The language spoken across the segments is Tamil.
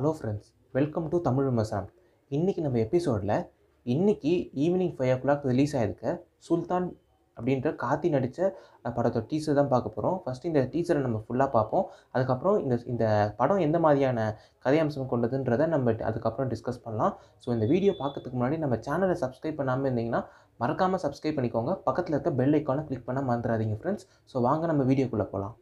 hello friends welcome to Tamil விமர்சனம் இன்றைக்கி நம்ம எபிசோடில் இன்றைக்கி evening five o'clock release ஆகிருக்க சுல்தான் அப்படின்ற காத்தி நடித்த படத்தோட டீச்சர் தான் பார்க்க போகிறோம் ஃபஸ்ட் இந்த டீச்சரை நம்ம ஃபுல்லாக பார்ப்போம் அதுக்கப்புறம் இந்த இந்த படம் எந்த மாதிரியான கதையம்சம் கொண்டதுன்றதை நம்ம அதுக்கப்புறம் டிஸ்கஸ் பண்ணலாம் ஸோ இந்த வீடியோ பார்க்கறதுக்கு முன்னாடி நம்ம சேனலை சப்ஸ்கிரைப் பண்ணாமல் இருந்தீங்கன்னா மறக்காமல் சப்ஸ்கிரைப் பண்ணிக்கோங்க பக்கத்தில் இருக்க பெல் ஐக்கானை கிளிக் பண்ணால் மறந்துடாதீங்க ஃப்ரெண்ட்ஸ் ஸோ வாங்க நம்ம வீடியோக்குள்ளே போகலாம்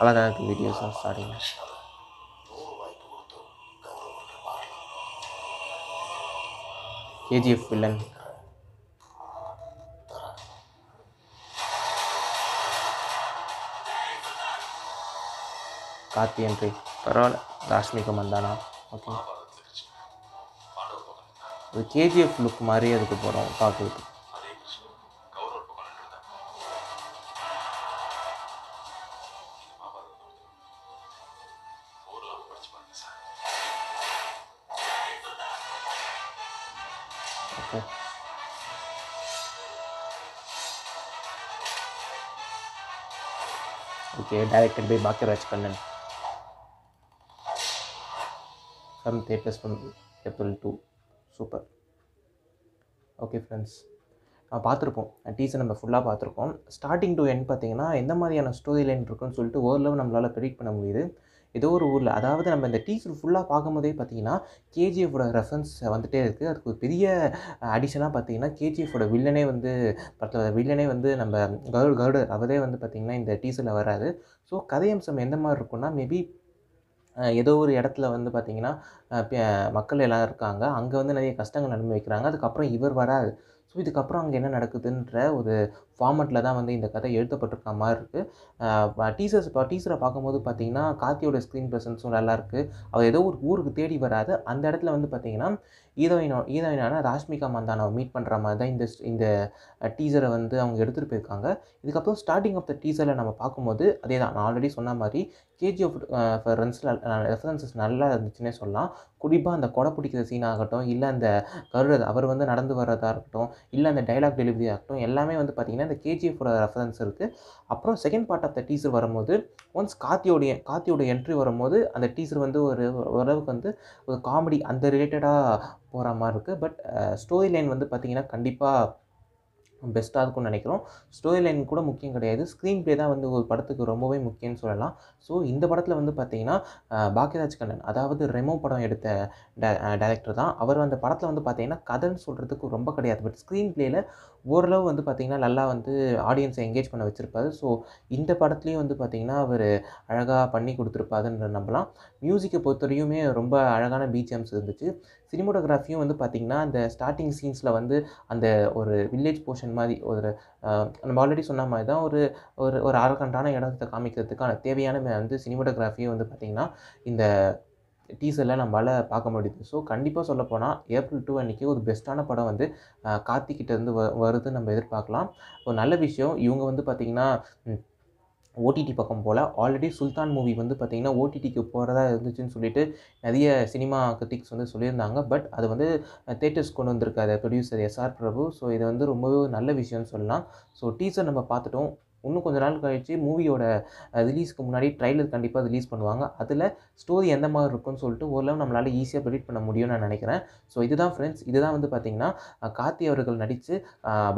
அழகாக இருக்குது வீடியோஸாக ஸ்டார்டிங் கேஜிஎஃப் வில்லன் கார்த்தி என்று பரவாயில்ல ராஷ்மிக மந்தானா ஓகே ஒரு கேஜிஎஃப் லுக் மாதிரி அதுக்கு போகிறோம் பார்க்குறதுக்கு watch sir okay directed by Bhagyaraj Kannan some theatres from April two super okay friends பார்த்துருப்போம் டீசர் நம்ம ஃபுல்லாக பார்த்துருக்கோம் ஸ்டார்டிங் டு என் பார்த்தீங்கன்னா எந்த மாதிரியான ஸ்டோரி லைன் இருக்குன்னு சொல்லிட்டு ஓரளவு நம்மளால் ப்ரெடிக்ட் பண்ண முடியுது ஏதோ ஒரு ஊரில் அதாவது நம்ம இந்த டீச்சர் ஃபுல்லாக பார்க்கும்போதே பார்த்தீங்கன்னா கேஜிஎஃபோட ரெஃபரன்ஸ் வந்துகிட்டே இருக்குது அதுக்கு ஒரு பெரிய அடிஷனாக பார்த்தீங்கன்னா கேஜிஎஃபோட வில்லனே வந்து படத்தில் வில்லனே வந்து நம்ம கருடு கருடு அவரே வந்து பார்த்திங்கன்னா இந்த டீசரில் வராது ஸோ கதையம்சம் எந்த மாதிரி இருக்குன்னா மேபி ஏதோ ஒரு இடத்துல வந்து பார்த்திங்கன்னா மக்கள் எல்லாம் இருக்காங்க அங்கே வந்து நிறைய கஷ்டங்கள் அனுபவிக்கிறாங்க அதுக்கப்புறம் இவர் வராது ஸோ இதுக்கப்புறம் அங்கே என்ன நடக்குதுன்ற ஒரு ஃபார்மெட்டில் தான் வந்து இந்த கதை எழுதப்பட்டிருக்க மாதிரி இருக்குது டீசர்ஸ் இப்போ டீசரை பார்க்கும்போது பார்த்தீங்கன்னா கார்த்தியோட ஸ்க்ரீன் ப்ரெசன்ஸும் நல்லாயிருக்கு அவர் ஏதோ ஒரு ஊருக்கு தேடி வராது அந்த இடத்துல வந்து பார்த்தீங்கன்னா ஈரோயினோ ஈரோயினான ராஷ்மிகா மந்தானாவை மீட் பண்ணுற மாதிரி தான் இந்த இந்த டீசரை வந்து அவங்க எடுத்துகிட்டு போயிருக்காங்க இதுக்கப்புறம் ஸ்டார்டிங் ஆஃப் த டீசரில் நம்ம பார்க்கும்போது அதே தான் நான் ஆல்ரெடி சொன்ன மாதிரி கேஜிஎஃப் ரெஃபரன்ஸில் ரெஃபரன்சஸ் நல்லா இருந்துச்சுன்னே சொல்லலாம் குறிப்பாக அந்த கொடை பிடிக்கிற சீனாகட்டும் இல்லை அந்த கருடர் அவர் வந்து நடந்து வர்றதாக இருக்கட்டும் இல்லை அந்த டைலாக் டெலிவரி ஆகட்டும் எல்லாமே வந்து பார்த்திங்கன்னா இந்த கேஜிஎஃபோட ரெஃபரன்ஸ் இருக்குது அப்புறம் second part of the teaser வரும்போது ஒன்ஸ் காத்தியோடைய காத்தியோடைய என்ட்ரி வரும்போது அந்த டீசர் வந்து ஒரு ஓரளவுக்கு வந்து ஒரு காமெடி அந்த ரிலேட்டடாக போகிற மாதிரி இருக்குது பட் ஸ்டோரி லைன் வந்து பார்த்திங்கன்னா கண்டிப்பாக பெஸ்ட்டாக இருக்கும்னு நினைக்கிறோம் ஸ்டோரி லைன் கூட முக்கியம் கிடையாது ஸ்க்ரீன் ப்ளே தான் வந்து ஒரு படத்துக்கு ரொம்பவே முக்கியம்னு சொல்லலாம் ஸோ இந்த படத்தில் வந்து பார்த்திங்கன்னா பாக்யராஜ் கண்ணன் அதாவது ரெமோ படம் எடுத்த டேரக்டர் தான் அவர் அந்த படத்தில் வந்து பார்த்தீங்கன்னா கதைன்னு சொல்கிறதுக்கு ரொம்ப கிடையாது பட் ஸ்க்ரீன் ப்ளேயில் ஓரளவு வந்து பார்த்திங்கன்னா நல்லா வந்து ஆடியன்ஸை என்கேஜ் பண்ண வச்சுருப்பாரு ஸோ இந்த படத்துலேயும் வந்து பார்த்திங்கன்னா அவர் அழகாக பண்ணி கொடுத்துருப்பாருன்ற நம்பலாம் மியூசிக்கை பொறுத்தவரையுமே ரொம்ப அழகான பிஜிஎம்ஸ் இருந்துச்சு சினிமோட்டோகிராஃபியும் வந்து பார்த்திங்கன்னா அந்த ஸ்டார்டிங் சீன்ஸில் வந்து அந்த ஒரு வில்லேஜ் போர்ஷன் மாதிரி ஒரு நம்ம ஆல்ரெடி சொன்ன மாதிரி தான் ஒரு ஒரு ஒரு அரக்கண்டான இடத்தை காமிக்கிறதுக்கான தேவையான வந்து சினிமோட்டோகிராஃபியும் வந்து பார்த்திங்கன்னா இந்த டீசரில் நம்மளால் பார்க்க முடியுது ஸோ கண்டிப்பாக சொல்லப்போனால் ஏப்ரல் டூ அன்றைக்கி ஒரு பெஸ்ட்டான படம் வந்து கார்த்திக்கிட்டேருந்து வ வருதுன்னு நம்ம எதிர்பார்க்கலாம் ஒரு நல்ல விஷயம் இவங்க வந்து பார்த்திங்கன்னா ஓடிடி பக்கம் போல் ஆல்ரெடி சுல்தான் மூவி வந்து பார்த்திங்கன்னா ஓடிடிக்கு போகிறதா இருந்துச்சுன்னு சொல்லிட்டு நிறைய சினிமா கிரிட்டிக்ஸ் வந்து சொல்லியிருந்தாங்க பட் அது வந்து தேட்டர்ஸ் கொண்டு வந்திருக்காரு ப்ரொடியூசர் எஸ்ஆர் பிரபு ஸோ இது வந்து ரொம்பவே நல்ல விஷயம்னு சொல்லலாம் ஸோ டீசர் நம்ம பார்த்துட்டோம் இன்னும் கொஞ்ச நாள் கழித்து மூவியோட ரிலீஸ்க்கு முன்னாடி ட்ரைலர் கண்டிப்பாக ரிலீஸ் பண்ணுவாங்க அதில் ஸ்டோரி எந்த மாதிரி இருக்கும்னு சொல்லிட்டு ஓரளவு நம்மளால் ஈஸியாக ப்ரெடிட் பண்ண முடியும்னு நான் நினைக்கிறேன் ஸோ இதுதான் ஃப்ரெண்ட்ஸ் இதுதான் வந்து பார்த்திங்கன்னா கார்த்தி அவர்கள் நடித்து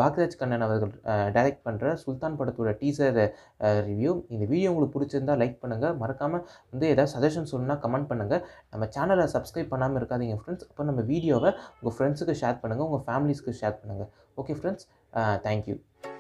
பாக்ராஜ் கண்ணன் அவர்கள் டைரக்ட் பண்ணுற சுல்தான் படத்தோட டீசர் ரிவ்யூ இந்த வீடியோ உங்களுக்கு பிடிச்சிருந்தால் லைக் பண்ணுங்கள் மறக்காமல் வந்து ஏதாவது சஜஷன் சொல்லணும்னா கமெண்ட் பண்ணுங்கள் நம்ம சேனலை சப்ஸ்கிரைப் பண்ணாமல் இருக்காதீங்க ஃப்ரெண்ட்ஸ் அப்போ நம்ம வீடியோவை உங்கள் ஃப்ரெண்ட்ஸுக்கு ஷேர் பண்ணுங்கள் உங்கள் ஃபேமிலிஸ்க்கு ஷேர் பண்ணுங்கள் ஓகே ஃப்ரெண்ட்ஸ் தேங்க்யூ